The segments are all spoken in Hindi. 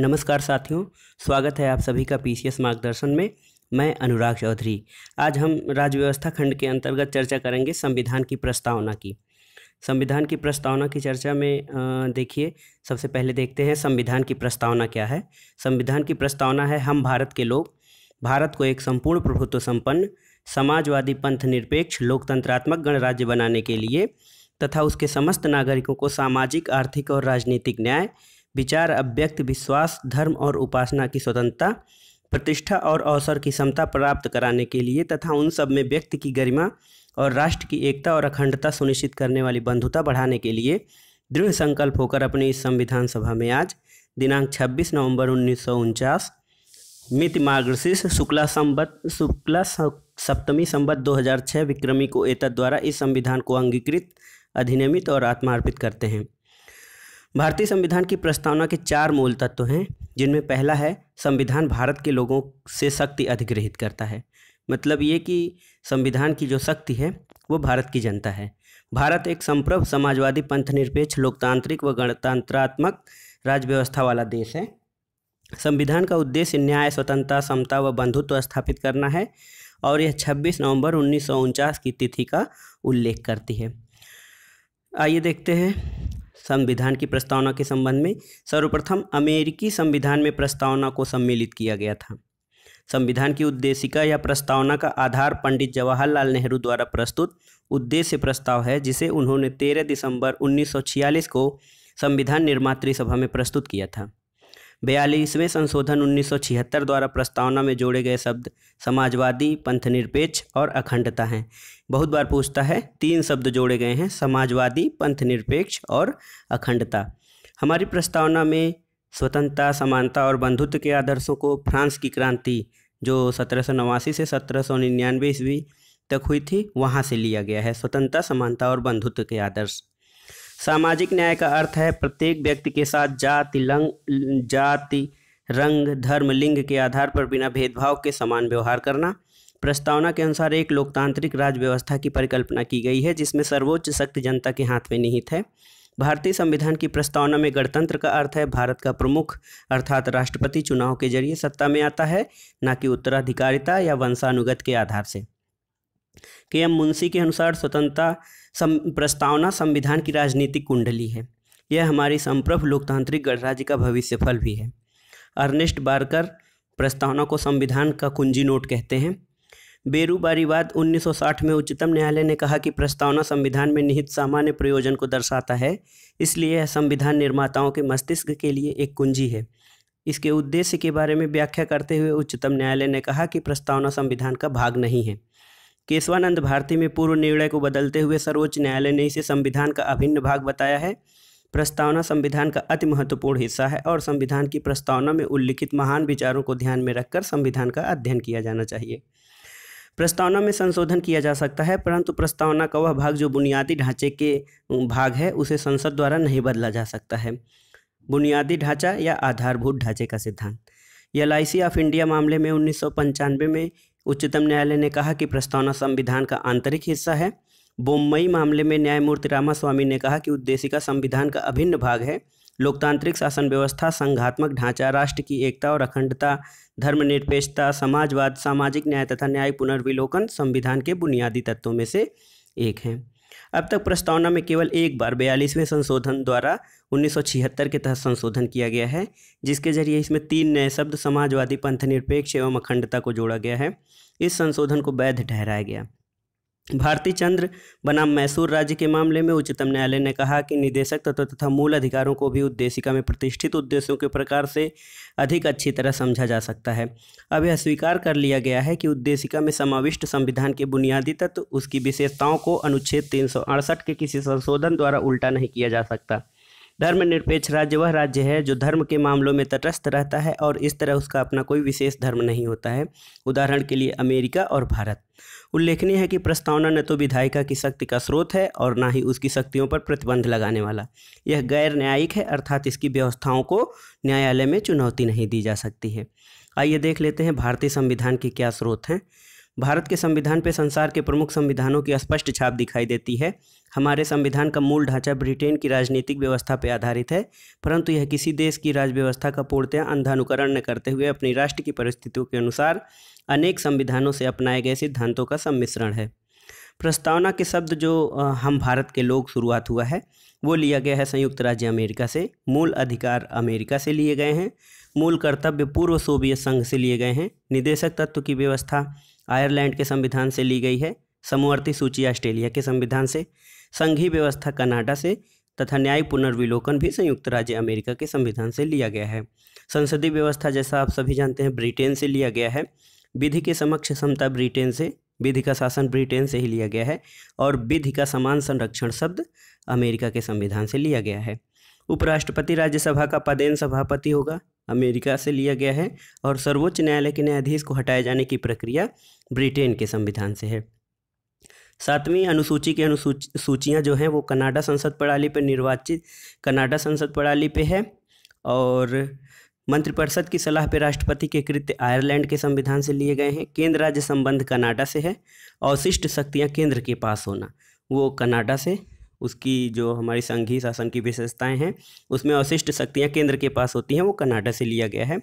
नमस्कार साथियों स्वागत है आप सभी का पीसीएस मार्गदर्शन में मैं अनुराग चौधरी आज हम राज्य व्यवस्था खंड के अंतर्गत चर्चा करेंगे संविधान की प्रस्तावना की संविधान की प्रस्तावना की चर्चा में देखिए सबसे पहले देखते हैं संविधान की प्रस्तावना क्या है संविधान की प्रस्तावना है हम भारत के लोग भारत को एक संपूर्ण प्रभुत्व संपन्न समाजवादी पंथ निरपेक्ष लोकतंत्रात्मक गणराज्य बनाने के लिए तथा उसके समस्त नागरिकों को सामाजिक आर्थिक और राजनीतिक न्याय विचार अभ्यक्त विश्वास धर्म और उपासना की स्वतंत्रता प्रतिष्ठा और अवसर की क्षमता प्राप्त कराने के लिए तथा उन सब में व्यक्ति की गरिमा और राष्ट्र की एकता और अखंडता सुनिश्चित करने वाली बंधुता बढ़ाने के लिए दृढ़ संकल्प होकर अपने इस संविधान सभा में आज दिनांक 26 नवंबर उन्नीस मिति मार्गशीर्ष शुक्ला संबद्ध शुक्ला सप्तमी हज़ार 2006 विक्रमी को एतद द्वारा इस संविधान को अंगीकृत अधिनियमित और आत्मार्पित करते हैं भारतीय संविधान की प्रस्तावना के चार मूल तत्व हैं जिनमें पहला है संविधान भारत के लोगों से शक्ति अधिग्रहित करता है मतलब ये कि संविधान की जो शक्ति है वो भारत की जनता है भारत एक संप्रभ समाजवादी पंथनिरपेक्ष लोकतांत्रिक व गणतंत्रात्मक राज्य व्यवस्था वाला देश है संविधान का उद्देश्य न्याय स्वतंत्रता समता व बंधुत्व स्थापित करना है और यह 26 नवंबर उन्नीस की तिथि का उल्लेख करती है आइए देखते हैं संविधान की प्रस्तावना के संबंध में सर्वप्रथम अमेरिकी संविधान में प्रस्तावना को सम्मिलित किया गया था संविधान की उद्देशिका या प्रस्तावना का आधार पंडित जवाहरलाल नेहरू द्वारा प्रस्तुत उद्देश्य प्रस्ताव है जिसे उन्होंने 13 दिसंबर 1946 को संविधान निर्मात्री सभा में प्रस्तुत किया था बयालीसवें संशोधन 1976 द्वारा प्रस्तावना में जोड़े गए शब्द समाजवादी पंथ निरपेक्ष और अखंडता हैं बहुत बार पूछता है तीन शब्द जोड़े गए हैं समाजवादी पंथ निरपेक्ष और अखंडता हमारी प्रस्तावना में स्वतंत्रता समानता और बंधुत्व के आदर्शों को फ्रांस की क्रांति जो सत्रह से सत्रह सौ ईस्वी तक हुई थी वहाँ से लिया गया है स्वतंत्रता समानता और बंधुत्व के आदर्श सामाजिक न्याय का अर्थ है प्रत्येक व्यक्ति के साथ जाति लंग जाति रंग धर्म लिंग के आधार पर बिना भेदभाव के समान व्यवहार करना प्रस्तावना के अनुसार एक लोकतांत्रिक राज्य व्यवस्था की परिकल्पना की गई है जिसमें सर्वोच्च शक्ति जनता के हाथ में निहित है भारतीय संविधान की प्रस्तावना में गणतंत्र का अर्थ है भारत का प्रमुख अर्थात राष्ट्रपति चुनाव के जरिए सत्ता में आता है न कि उत्तराधिकारिता या वंशानुगत के आधार से के एम मुंशी के अनुसार स्वतंत्रता सम प्रस्तावना संविधान की राजनीतिक कुंडली है यह हमारी संप्रभ लोकतांत्रिक गणराज्य का भविष्यफल भी है अर्नेस्ट बारकर प्रस्तावना को संविधान का कुंजी नोट कहते हैं बेरूबारीवाद 1960 में उच्चतम न्यायालय ने कहा कि प्रस्तावना संविधान में निहित सामान्य प्रयोजन को दर्शाता है इसलिए यह संविधान निर्माताओं के मस्तिष्क के लिए एक कुंजी है इसके उद्देश्य के बारे में व्याख्या करते हुए उच्चतम न्यायालय ने कहा कि प्रस्तावना संविधान का भाग नहीं है केशवानंद भारती में पूर्व निर्णय को बदलते हुए सर्वोच्च न्यायालय ने इसे संविधान का अभिन्न भाग बताया है प्रस्तावना संविधान का अति महत्वपूर्ण हिस्सा है और संविधान की प्रस्तावना में उल्लिखित महान विचारों को ध्यान में रखकर संविधान का अध्ययन किया जाना चाहिए प्रस्तावना में संशोधन किया जा सकता है परंतु प्रस्तावना का वह भाग जो बुनियादी ढांचे के भाग है उसे संसद द्वारा नहीं बदला जा सकता है बुनियादी ढांचा या आधारभूत ढांचे का सिद्धांत एल आई ऑफ इंडिया मामले में उन्नीस में उच्चतम न्यायालय ने कहा कि प्रस्तावना संविधान का आंतरिक हिस्सा है बोम्बई मामले में न्यायमूर्ति रामास्वामी ने कहा कि उद्देशिका संविधान का अभिन्न भाग है लोकतांत्रिक शासन व्यवस्था संघात्मक ढांचा राष्ट्र की एकता और अखंडता धर्मनिरपेक्षता समाजवाद सामाजिक न्याय तथा न्याय पुनर्विलोकन संविधान के बुनियादी तत्वों में से एक हैं अब तक प्रस्तावना में केवल एक बार बयालीसवें संशोधन द्वारा 1976 के तहत संशोधन किया गया है जिसके जरिए इसमें तीन नए शब्द समाजवादी पंथ निरपेक्ष एवं अखंडता को जोड़ा गया है इस संशोधन को वैध ठहराया गया भारती चंद्र बनाम मैसूर राज्य के मामले में उच्चतम न्यायालय ने कहा कि निदेशक तत्व तथा मूल अधिकारों को भी उद्देशिका में प्रतिष्ठित उद्देश्यों के प्रकार से अधिक अच्छी तरह समझा जा सकता है अब यह स्वीकार कर लिया गया है कि उद्देशिका में समाविष्ट संविधान के बुनियादी तत्व उसकी विशेषताओं को अनुच्छेद तीन के किसी संशोधन द्वारा उल्टा नहीं किया जा सकता धर्मनिरपेक्ष राज्य वह राज्य है जो धर्म के मामलों में तटस्थ रहता है और इस तरह उसका अपना कोई विशेष धर्म नहीं होता है उदाहरण के लिए अमेरिका और भारत उल्लेखनीय है कि प्रस्तावना न तो विधायिका की शक्ति का स्रोत है और ना ही उसकी शक्तियों पर प्रतिबंध लगाने वाला यह गैर न्यायिक है अर्थात इसकी व्यवस्थाओं को न्यायालय में चुनौती नहीं दी जा सकती है आइए देख लेते हैं भारतीय संविधान के क्या स्रोत हैं भारत के संविधान पर संसार के प्रमुख संविधानों की स्पष्ट छाप दिखाई देती है हमारे संविधान का मूल ढांचा ब्रिटेन की राजनीतिक व्यवस्था पर आधारित है परंतु यह किसी देश की राजव्यवस्था का पूर्णतया अंधानुकरण न करते हुए अपनी राष्ट्र की परिस्थितियों के अनुसार अनेक संविधानों से अपनाए गए सिद्धांतों का सम्मिश्रण है प्रस्तावना के शब्द जो हम भारत के लोग शुरुआत हुआ है वो लिया गया है संयुक्त राज्य अमेरिका से मूल अधिकार अमेरिका से लिए गए हैं मूल कर्तव्य पूर्व सोवियत संघ से लिए गए हैं निदेशक तत्व की व्यवस्था आयरलैंड के संविधान से ली गई है समवर्ती सूची ऑस्ट्रेलिया के संविधान से संघीय व्यवस्था कनाडा से तथा न्याय पुनर्विलोकन भी संयुक्त राज्य अमेरिका के संविधान से लिया गया है संसदीय व्यवस्था जैसा आप सभी जानते हैं ब्रिटेन से लिया गया है विधि के समक्ष समता ब्रिटेन से विधि का शासन ब्रिटेन से ही लिया गया है और विधि का समान संरक्षण शब्द अमेरिका के संविधान से लिया गया है उपराष्ट्रपति राज्यसभा का पदेन सभापति होगा अमेरिका से लिया गया है और सर्वोच्च न्यायालय के न्यायाधीश को हटाए जाने की प्रक्रिया ब्रिटेन के संविधान से है सातवीं अनुसूची की अनुसूची सूचियाँ जो हैं वो कनाडा संसद प्रणाली पर निर्वाचित कनाडा संसद प्रणाली पे है और मंत्रिपरिषद की सलाह पर राष्ट्रपति के कृत्य आयरलैंड के संविधान से लिए गए हैं केंद्र राज्य संबंध कनाडा से है अवशिष्ट शक्तियाँ केंद्र के पास होना वो कनाडा से उसकी जो हमारी संघी शासन की विशेषताएं हैं उसमें अवशिष्ट शक्तियां केंद्र के पास होती हैं वो कनाडा से लिया गया है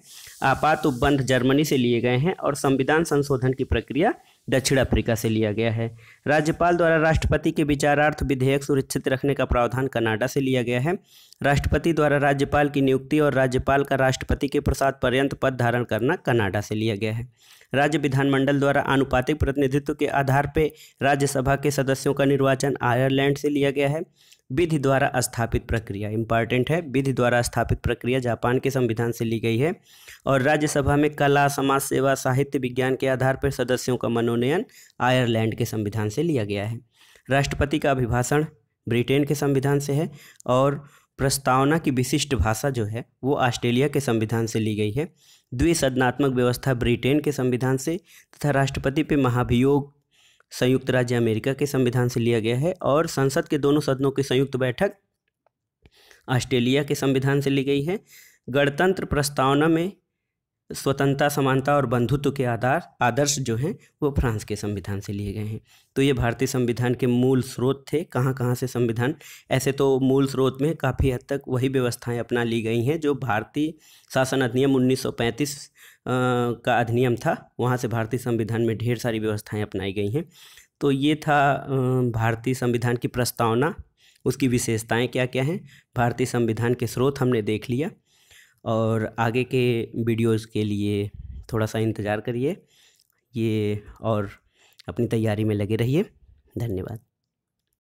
आपात उपबंध जर्मनी से लिए गए हैं और संविधान संशोधन की प्रक्रिया दक्षिण अफ्रीका से लिया गया है राज्यपाल द्वारा राष्ट्रपति के विचारार्थ विधेयक सुरक्षित रखने का प्रावधान कनाडा से लिया गया है राष्ट्रपति द्वारा राज्यपाल की नियुक्ति और राज्यपाल का राष्ट्रपति के प्रसाद पर्यंत पद धारण करना कनाडा से लिया गया है राज्य विधानमंडल द्वारा आनुपातिक प्रतिनिधित्व के आधार पर राज्यसभा के सदस्यों का निर्वाचन आयरलैंड से लिया गया है विधि द्वारा स्थापित प्रक्रिया इंपॉर्टेंट है विधि द्वारा स्थापित प्रक्रिया जापान के संविधान से ली गई है और राज्यसभा में कला समाज सेवा साहित्य विज्ञान के आधार पर सदस्यों का मनोनयन आयरलैंड के संविधान से लिया गया है राष्ट्रपति का अभिभाषण ब्रिटेन के संविधान से है और प्रस्तावना की विशिष्ट भाषा जो है वो ऑस्ट्रेलिया के संविधान से ली गई है द्विसदनात्मक व्यवस्था ब्रिटेन के संविधान से तथा राष्ट्रपति पे महाभियोग संयुक्त राज्य अमेरिका के संविधान से लिया गया है और संसद के दोनों सदनों की संयुक्त बैठक ऑस्ट्रेलिया के संविधान से ली गई है गणतंत्र प्रस्तावना में स्वतंत्रता समानता और बंधुत्व के आधार आदर्श जो हैं वो फ्रांस के संविधान से लिए गए हैं तो ये भारतीय संविधान के मूल स्रोत थे कहाँ कहाँ से संविधान ऐसे तो मूल स्रोत में काफ़ी हद तक वही व्यवस्थाएं अपना ली गई हैं जो भारतीय शासन अधिनियम 1935 का अधिनियम था वहाँ से भारतीय संविधान में ढेर सारी व्यवस्थाएं अपनाई गई हैं तो ये था भारतीय संविधान की प्रस्तावना उसकी विशेषताएं क्या क्या हैं भारतीय संविधान के स्रोत हमने देख लिया और आगे के वीडियोस के लिए थोड़ा सा इंतज़ार करिए ये और अपनी तैयारी में लगे रहिए धन्यवाद